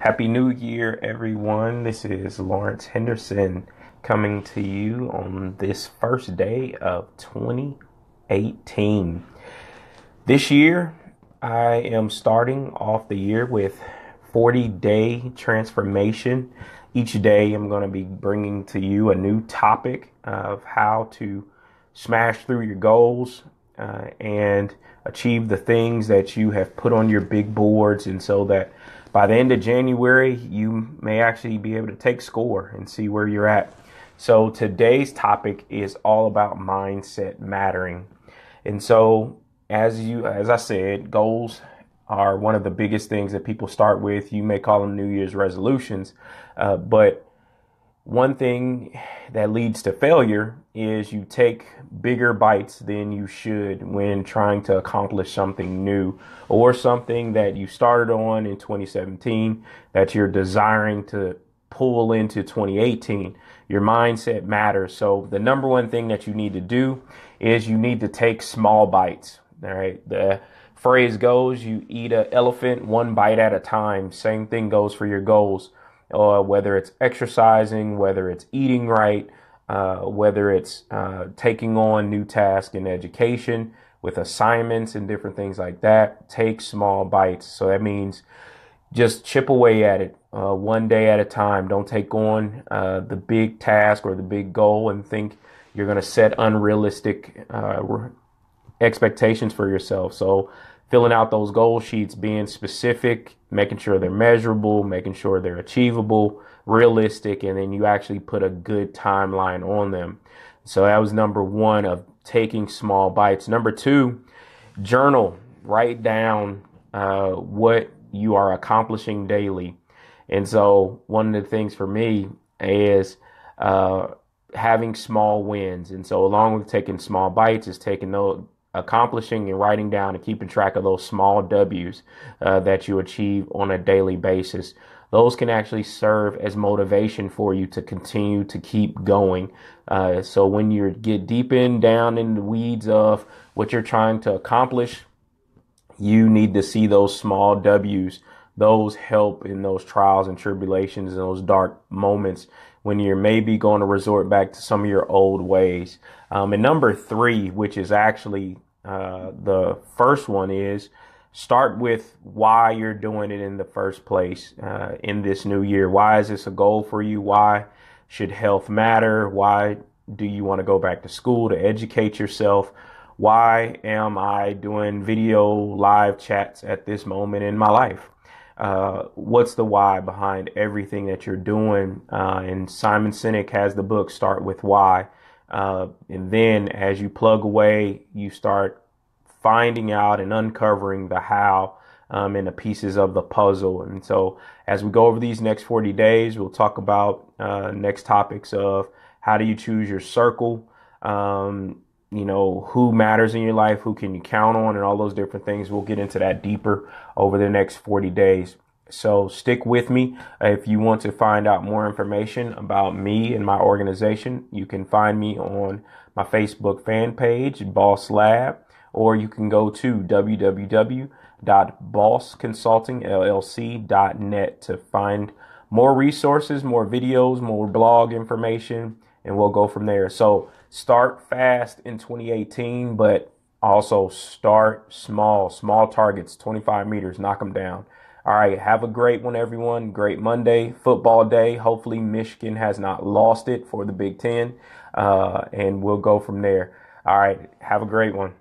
Happy New Year, everyone. This is Lawrence Henderson coming to you on this first day of 2018. This year, I am starting off the year with 40 day transformation. Each day, I'm going to be bringing to you a new topic of how to smash through your goals uh, and achieve the things that you have put on your big boards, and so that by the end of January, you may actually be able to take score and see where you're at. So today's topic is all about mindset mattering. And so as you as I said, goals are one of the biggest things that people start with. You may call them New Year's resolutions, uh, but one thing that leads to failure is you take bigger bites than you should when trying to accomplish something new or something that you started on in 2017 that you're desiring to pull into 2018. Your mindset matters. So, the number one thing that you need to do is you need to take small bites. All right. The phrase goes you eat an elephant one bite at a time. Same thing goes for your goals uh, whether it's exercising, whether it's eating right, uh, whether it's uh, taking on new tasks in education with assignments and different things like that. Take small bites. So that means just chip away at it uh, one day at a time. Don't take on uh, the big task or the big goal and think you're going to set unrealistic uh, expectations for yourself. So filling out those goal sheets, being specific, making sure they're measurable, making sure they're achievable, realistic, and then you actually put a good timeline on them. So that was number one of taking small bites. Number two, journal, write down uh, what you are accomplishing daily. And so one of the things for me is uh, having small wins. And so along with taking small bites is taking those accomplishing and writing down and keeping track of those small W's uh, that you achieve on a daily basis. Those can actually serve as motivation for you to continue to keep going. Uh, so when you get deep in down in the weeds of what you're trying to accomplish, you need to see those small W's those help in those trials and tribulations and those dark moments when you're maybe going to resort back to some of your old ways. Um, and number three, which is actually uh, the first one, is start with why you're doing it in the first place uh, in this new year. Why is this a goal for you? Why should health matter? Why do you want to go back to school to educate yourself? Why am I doing video live chats at this moment in my life? Uh, what's the why behind everything that you're doing. Uh, and Simon Sinek has the book Start with Why. Uh, and then as you plug away, you start finding out and uncovering the how um, and the pieces of the puzzle. And so as we go over these next 40 days, we'll talk about uh, next topics of how do you choose your circle. Um, you know who matters in your life who can you count on and all those different things we'll get into that deeper over the next 40 days so stick with me if you want to find out more information about me and my organization you can find me on my facebook fan page boss lab or you can go to www.bossconsultingllc.net to find more resources more videos more blog information and we'll go from there. So start fast in 2018, but also start small, small targets, 25 meters, knock them down. All right, have a great one, everyone. Great Monday, football day. Hopefully, Michigan has not lost it for the Big Ten, uh, and we'll go from there. All right, have a great one.